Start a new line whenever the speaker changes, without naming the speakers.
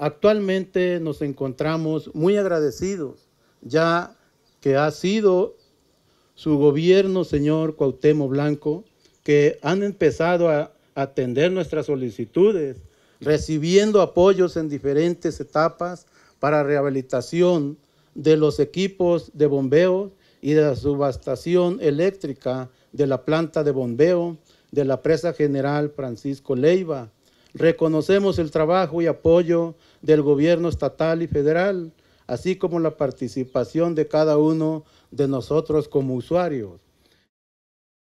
actualmente nos encontramos muy agradecidos, ya que ha sido su gobierno, señor Cuauhtémoc Blanco, que han empezado a atender nuestras solicitudes, recibiendo apoyos en diferentes etapas para rehabilitación de los equipos de bombeo y de la subastación eléctrica de la planta de bombeo de la presa general Francisco Leiva, Reconocemos el trabajo y apoyo del gobierno estatal y federal, así como la participación de cada uno de nosotros como usuarios.